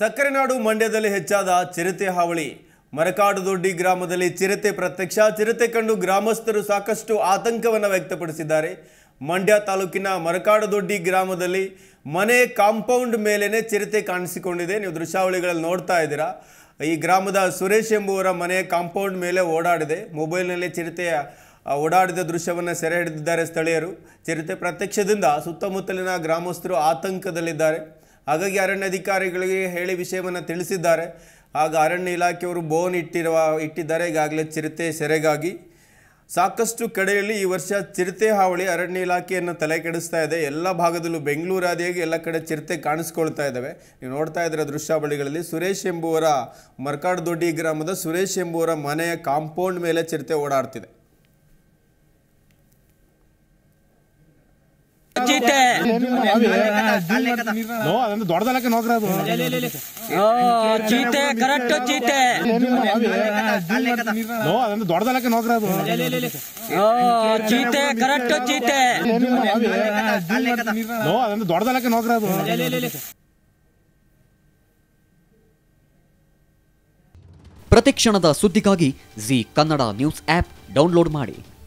ಸಕ್ಕರೆ ನಾಡು ಮಂಡ್ಯದಲ್ಲಿ ಹೆಚ್ಚಾದ ಚಿರತೆ ಹಾವಳಿ ಮರಕಾಡು ದೊಡ್ಡಿ ಗ್ರಾಮದಲ್ಲಿ ಚಿರತೆ ಪ್ರತ್ಯಕ್ಷ ಚಿರತೆ ಕಂಡು ಗ್ರಾಮಸ್ಥರು ಸಾಕಷ್ಟು ಆತಂಕವನ್ನು ವ್ಯಕ್ತಪಡಿಸಿದ್ದಾರೆ ಮಂಡ್ಯ ತಾಲೂಕಿನ ಮರಕಾಡು ದೊಡ್ಡಿ ಗ್ರಾಮದಲ್ಲಿ ಮನೆ ಕಾಂಪೌಂಡ್ ಮೇಲೇ ಚಿರತೆ ಕಾಣಿಸಿಕೊಂಡಿದೆ ನೀವು ದೃಶ್ಯಾವಳಿಗಳಲ್ಲಿ ನೋಡ್ತಾ ಇದ್ದೀರಾ ಈ ಗ್ರಾಮದ ಸುರೇಶ್ ಎಂಬುವರ ಮನೆ ಕಾಂಪೌಂಡ್ ಮೇಲೆ ಓಡಾಡಿದೆ ಮೊಬೈಲ್ನಲ್ಲಿ ಚಿರತೆಯ ಓಡಾಡಿದ ದೃಶ್ಯವನ್ನು ಸೆರೆ ಹಿಡಿದಿದ್ದಾರೆ ಸ್ಥಳೀಯರು ಚಿರತೆ ಪ್ರತ್ಯಕ್ಷದಿಂದ ಸುತ್ತಮುತ್ತಲಿನ ಗ್ರಾಮಸ್ಥರು ಆತಂಕದಲ್ಲಿದ್ದಾರೆ ಹಾಗಾಗಿ ಅಧಿಕಾರಿಗಳಿಗೆ ಹೇಳಿ ವಿಷಯವನ್ನು ತಿಳಿಸಿದ್ದಾರೆ ಆಗ ಅರಣ್ಯ ಇಲಾಖೆಯವರು ಬೋನ್ ಇಟ್ಟಿರುವ ಇಟ್ಟಿದ್ದಾರೆ ಈಗಾಗಲೇ ಚಿರತೆ ಸೆರೆಗಾಗಿ ಸಾಕಷ್ಟು ಕಡೆಯಲ್ಲಿ ಈ ವರ್ಷ ಚಿರತೆ ಹಾವಳಿ ಅರಣ್ಯ ಇಲಾಖೆಯನ್ನು ತಲೆ ಕೆಡಿಸ್ತಾ ಇದೆ ಎಲ್ಲ ಭಾಗದಲ್ಲೂ ಬೆಂಗಳೂರಾದಿಯಾಗಿ ಎಲ್ಲ ಕಡೆ ಚಿರತೆ ಕಾಣಿಸ್ಕೊಳ್ತಾ ಇದ್ದಾವೆ ನೀವು ನೋಡ್ತಾ ಇದ್ದೀರ ದೃಶ್ಯಾವಳಿಗಳಲ್ಲಿ ಸುರೇಶ್ ಎಂಬುವರ ಮರ್ಕಾಡ್ ದೊಡ್ಡಿ ಗ್ರಾಮದ ಸುರೇಶ್ ಎಂಬುವರ ಮನೆಯ ಕಾಂಪೌಂಡ್ ಮೇಲೆ ಚಿರತೆ ಓಡಾಡ್ತಿದೆ ಅಜ್ಜಿತೆ ಅದೊಂದು ದೊಡ್ಡದಲ್ಲಕ್ಕೆ ನೋಕ್ರ ಅದು ಚೀತೆ ಕರೆಕ್ಟ್ ಚೀತೆ ಅದೊಂದು ದೊಡ್ಡದಲ್ಲಕ್ಕೆ ನೋಕ್ರ ಅದು ಚೀತೆ ಕರೆಕ್ಟ್ ಚೀತೆ ಅದೊಂದು ದೊಡ್ಡದಲ್ಲಕ್ಕೆ ನೋಕ್ರ ಅದು ಕ್ಷಣದ ಸುದ್ದಿಗಾಗಿ Zee Kannada news app download ಮಾಡಿ